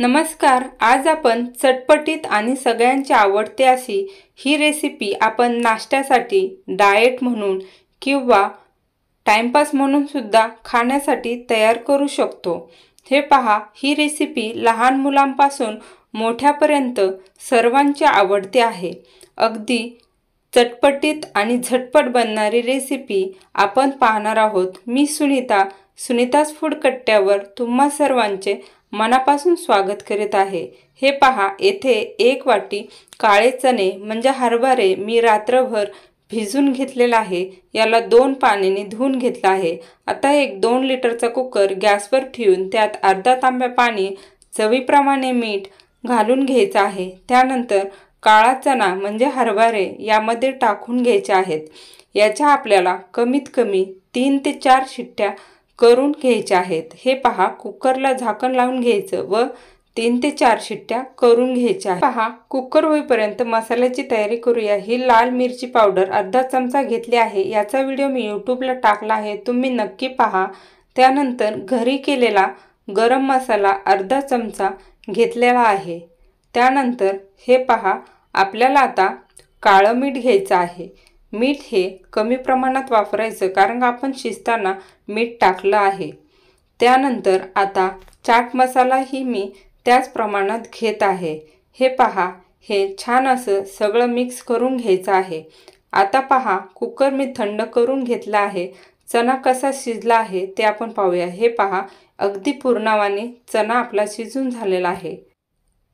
नमस्कार आज आपण चटपटीत आणि सगळ्यांची आवडते अशी ही रेसिपी आपण नाश्त्यासाठी डाएट म्हणून किंवा म्हणून म्हणूनसुद्धा खाण्यासाठी तयार करू शकतो हे पहा ही रेसिपी लहान मुलांपासून मोठ्यापर्यंत सर्वांचे आवडते आहे अगदी चटपटीत आणि झटपट बनणारी रेसिपी आपण पाहणार आहोत मी सुनीता सुनीताच फूड कट्ट्यावर तुम्हा सर्वांचे मनापासून स्वागत करीत आहे हे पहा येथे एक वाटी काळे चणे म्हणजे हरभरे मी रात्रभर भिजून घेतलेला आहे याला दोन पाण्याने धुवून घेतला आहे आता एक दोन लिटरचा कुकर गॅसवर ठेवून त्यात अर्धा तांब्या पाणी चवीप्रमाणे मीठ घालून घ्यायचं आहे त्यानंतर काळा चणा म्हणजे हरभरे यामध्ये टाकून घ्यायचे आहेत याच्या आपल्याला कमीत कमी तीन ते चार शिट्ट्या करून घ्यायचे आहेत हे पहा कुकरला झाकण लावून घ्यायचं व तीन ते चार शिट्ट्या करून घ्यायच्या आहेत पहा कुकर होईपर्यंत मसाल्याची तयारी करूया ही लाल मिरची पावडर अर्धा चमचा घेतली आहे याचा व्हिडिओ मी यूट्यूबला टाकला आहे तुम्ही नक्की पहा त्यानंतर घरी केलेला गरम मसाला अर्धा चमचा घेतलेला आहे त्यानंतर हे पहा आपल्याला आता काळं मीठ घ्यायचं आहे मीठ हे कमी प्रमाणात वापरायचं कारण आपण शिजताना मीठ टाकलं आहे त्यानंतर आता चाट मसालाही मी त्याच प्रमाणात घेत आहे हे पहा हे छान असं सगळं मिक्स करून घ्यायचं आहे आता पहा कुकर मी थंड करून घेतला आहे चणा कसा शिजला आहे ते आपण पाहूया हे पहा अगदी पूर्णावाने चणा आपला शिजून झालेला आहे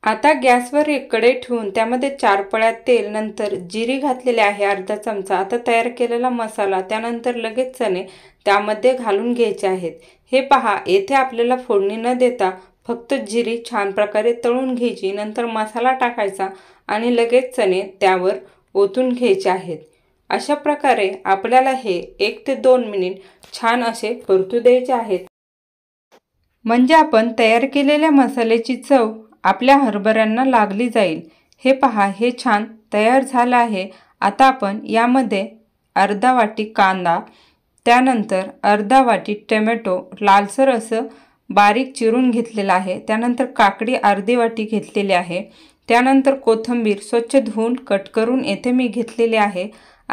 आता गॅसवर एक कडे ठेवून त्यामध्ये चार पळ्या तेल नंतर जिरी घातलेले आहे अर्धा चमचा आता तयार केलेला मसाला त्यानंतर लगेच चणे त्यामध्ये घालून घ्यायचे आहेत हे पहा येथे आपल्याला फोडणी न देता फक्त जिरी छान प्रकारे तळून घ्यायची नंतर मसाला टाकायचा आणि लगेच चणे त्यावर ओतून घ्यायचे आहेत अशा प्रकारे आपल्याला हे एक ते दोन मिनिट छान असे परतू द्यायचे आहेत म्हणजे आपण तयार केलेल्या मसाल्याची चव आपल्या हरभऱ्यांना लागली जाईल हे पहा हे छान तयार झालं आहे आता आपण यामध्ये अर्धा वाटी कांदा त्यानंतर अर्धा वाटी टोमॅटो लालसर असं बारीक चिरून घेतलेलं आहे त्यानंतर काकडी अर्धी वाटी घेतलेली आहे त्यानंतर कोथिंबीर स्वच्छ धुवून कट करून येथे मी घेतलेले आहे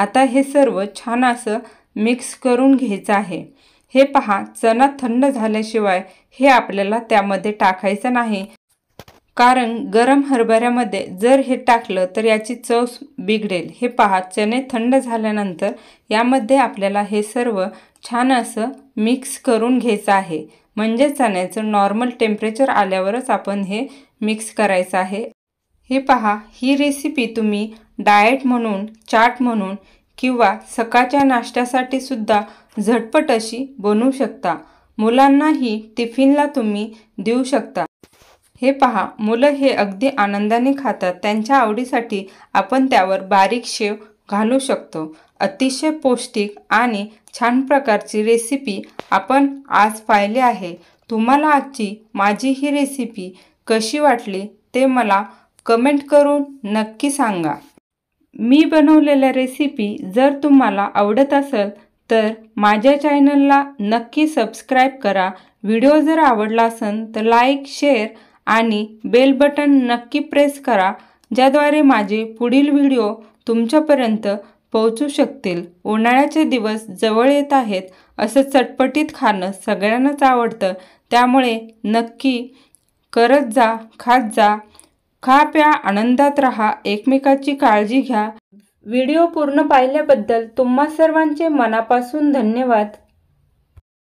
आता हे सर्व छान असं मिक्स करून घ्यायचं आहे हे पहा चणा थंड झाल्याशिवाय हे आपल्याला त्यामध्ये टाकायचं नाही कारण गरम हरभऱ्यामध्ये जर हे टाकलं तर याची चव बिघडेल हे पहा चणे थंड झाल्यानंतर यामध्ये आपल्याला हे सर्व छान असं मिक्स करून घ्यायचं आहे म्हणजे चण्याचं नॉर्मल टेम्परेचर आल्यावरच आपण हे मिक्स करायचं आहे हे पहा ही रेसिपी तुम्ही डाएट म्हणून चाट म्हणून किंवा सकाळच्या नाश्त्यासाठी सुद्धा झटपट अशी बनवू शकता मुलांनाही टिफिनला तुम्ही देऊ शकता हे पहा मुलं हे अगदी आनंदाने खातात त्यांच्या आवडीसाठी आपण त्यावर बारीक शेव घालू शकतो अतिशय पौष्टिक आणि छान प्रकारची रेसिपी आपण आज पाहिली आहे तुम्हाला आजची माझी ही रेसिपी कशी वाटली ते मला कमेंट करून नक्की सांगा मी बनवलेल्या रेसिपी जर तुम्हाला आवडत असेल तर माझ्या चॅनलला नक्की सबस्क्राईब करा व्हिडिओ जर आवडला असेल तर लाईक शेअर आणि बेल बटन नक्की प्रेस करा ज्याद्वारे माझे पुढील व्हिडिओ तुमच्यापर्यंत पोहोचू शकतील उन्हाळ्याचे दिवस जवळ येत आहेत असं चटपटीत खाणं सगळ्यांनाच आवडतं त्यामुळे नक्की करत जा खात जा खा प्या आनंदात राहा एकमेकाची काळजी घ्या व्हिडिओ पूर्ण पाहिल्याबद्दल तुम्हा सर्वांचे मनापासून धन्यवाद